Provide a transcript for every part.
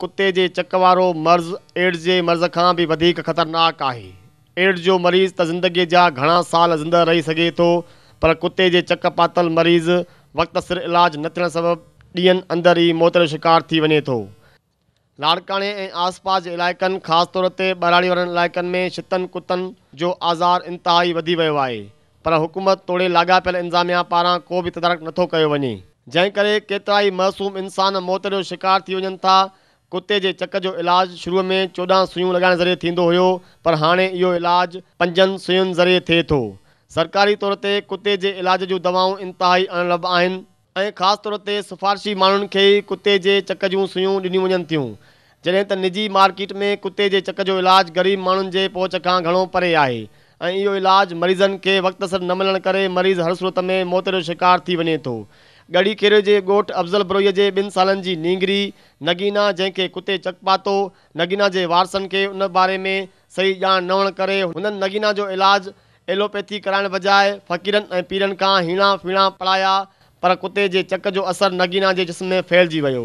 कुते जे चक वारो मर्ज़ु एड्स जे मर्ज़ खां बि वधीक ख़तरनाक आहे एड्स जो मरीज़ त ज़िंदगीअ जा घणा साल ज़िंदह रही सघे थो पर कुते जे चक पातल मरीज़ वक़्तु सिर इलाज न थियण सबबु ॾींहनि अंदरि ई मौत जो शिकार थी वञे थो लाड़काणे ऐं आसपास जे इलाइक़नि ख़ासि तौर ते ॿारड़ी वारनि इलाइक़नि में छितनि कुतनि जो आज़ार इंतिहाई वधी वियो आहे पर हुकूमत तोड़े लाॻापियल इंतज़ामिया पारां को बि तदारक नथो कयो वञे जंहिं करे केतिरा ई मासूम इंसान मौत जो शिकार थी वञनि था कुते जे चक जो इलाजु शुरूअ में चोॾहं सुयूं लॻाइण ज़रिए थींदो हुयो पर हाणे इहो इलाजु पंजनि सुयुनि ज़रिए थिए थो सरकारी तौर ते कुते जे इलाज जूं दवाऊं इंतिहाई अणलभ आहिनि ऐं ख़ासि तौर ते सिफ़ारशी माण्हुनि खे कुते जे चक जूं सुइयूं ॾिनियूं वञनि थियूं जॾहिं त निजी मार्केट में कुते जे चक जो इलाजु ग़रीब माण्हुनि जे पोच खां घणो परे आहे ऐं इहो इलाजु मरीज़नि खे वक़्त सर न मिलण करे मरीज़ हर सूरत में मौत जो शिकार थी वञे थो गड़ी जे ॻोठु अफ़ज़ल जे ॿिनि सालनि जी नींगरी नगीना जंहिंखे कुते चक पातो नगीना जे वारसनि खे उन बारे में सही ॼाण न वण करे हुननि नगीना जो इलाज एलोपैथी कराइण बजाए फ़क़ीरनि ऐं पीरनि खां हीणा फीणा पढ़ाया पर कुते जे चक जो असर नगीना जे जिस्म में फैलिजी वियो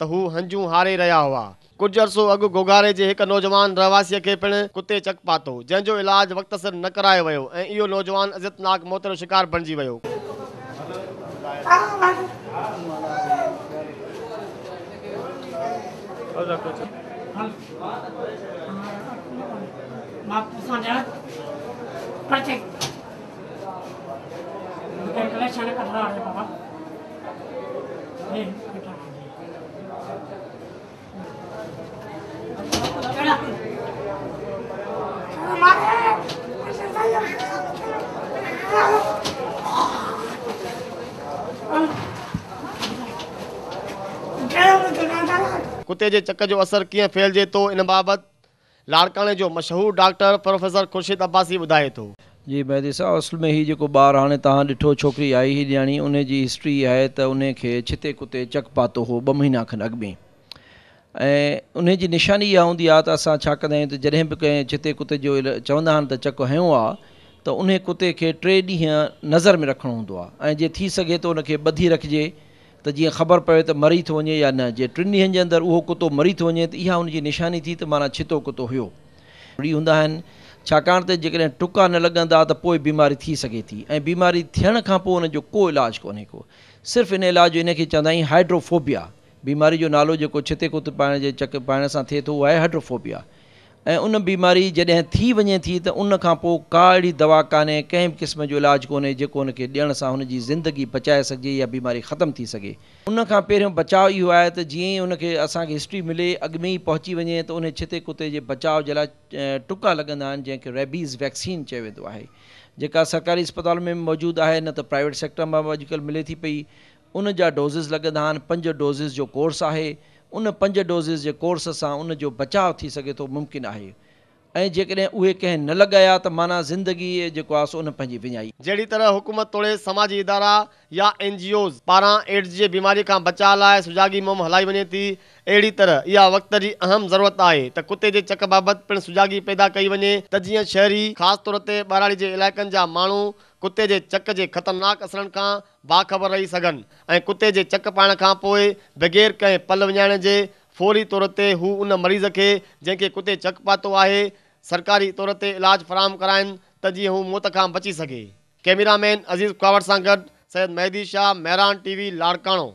तो हू हंजूं हारे रहा हुआ कुछ अरसो अग गोगारे के एक नौजवान रहवासीअ के पिण कुते चक पातो जंहिंजो इलाज वक़्त सिर न करायो वो यो नौजवान इज़तनाक मौत जो शिकार बणिजी वियो बाबा कुते जे चक जो असरु कीअं फैलिजे थो इन बाबति लाड़काणे जो मशहूरु डॉक्टर प्रोफेसर ख़ुर्शीद अब्बासी ॿुधाए थो जी बै साहब असल में ही जेको ॿारु हाणे तव्हां ॾिठो छोकिरी आई हीअ नियाणी जी हिस्ट्री आहे त उन खे छिते कुते चक पातो हो ॿ महीना खनि अॻु में ऐं जी निशानी इहा हूंदी आहे त असां छा कंदा आहियूं त जॾहिं बि कंहिं छिते कुते जो चवंदा आहिनि त चकु हयो आहे त उन कुते खे टे ॾींहं नज़र में रखिणो हूंदो आहे ऐं जे थी सघे थो उनखे ॿधी रखिजे त जीअं ख़बर पए त मरी थो वञे या न जे टिनि ॾींहंनि जे अंदरि उहो कुतो मरी थो वञे त इहा उनजी निशानी थी त माना छितो कुतो हुयो हूंदा आहिनि छाकाणि त जेकॾहिं टुका न लॻंदा त पोइ बीमारी थी सघे थी ऐं बीमारी थियण खां पोइ उनजो को इलाजु कोन्हे को सिर्फ़ु इन इलाजु इन खे चवंदा आहियूं हाइड्रोफोबिया बीमारी जो नालो जेको छिते कुतो पाइण जे चक पाइण सां थिए थो उहा आहे हाइड्रोफोबिया ऐं उन बीमारी जैसे थी वञे थी त उन खां दवा कान्हे कें क़िस्म जो इलाजु कोन्हे जेको हुनखे ॾियण ज़िंदगी बचाए सघिजे या बीमारी खत्म थी सघे उन खां बचाव यो है जी जीअं ई हिस्ट्री मिले अगमें में ई पहुची वञे त उन छिते कुते के बचाव जे लाइ टुका लॻंदा आहिनि रेबीज़ वैक्सीन चयो है आहे सरकारी अस्पताल में मौजूद है न त प्राइवेट सेक्टर मां अॼुकल्ह मिले थी पी उन जा डोज़िस लॻंदा पंज डोज़िस जो कोर्स है उन पंज डोज़िस जे कोर्स सां उन जो बचाव थी सघे थो मुमकिन आहे ऐं जेकॾहिं उहे कंहिं न लॻाया त माना ज़िंदगी जेको आहे सो पंहिंजी विञाई जहिड़ी तरह हुकूमत तोड़े समाजी इदारा या एन जी ओज़ पारां एड्स जे बीमारी खां बचाव लाइ सुजाॻी मुम हलाई वञे थी अहिड़ी तरह इहा वक़्त जी अहम ज़रूरत आहे त कुते जे चक बाबति पिणु सुजाॻी पैदा कई वञे त जीअं शहरी ख़ासि तौर ते ॿारड़ी जे इलाइक़नि जा माण्हू कुते जे चक जे ख़तरनाक असरनि खां बाख़बर रही सघनि ऐं कुते जे चकु पाइण खां पोइ बग़ैर कंहिं पल विञाइण जे फौरी तौर ते हू उन मरीज़ के जैके कुत्ते चक पातो आहे सरकारी तौर ते इलाज फ़राहम कराइन तो हू मौत का बची सके कैमरामैन अज़ीज़ कावड़ सा गड सैद मेहदी शाह मेहरान टीवी लाड़काणो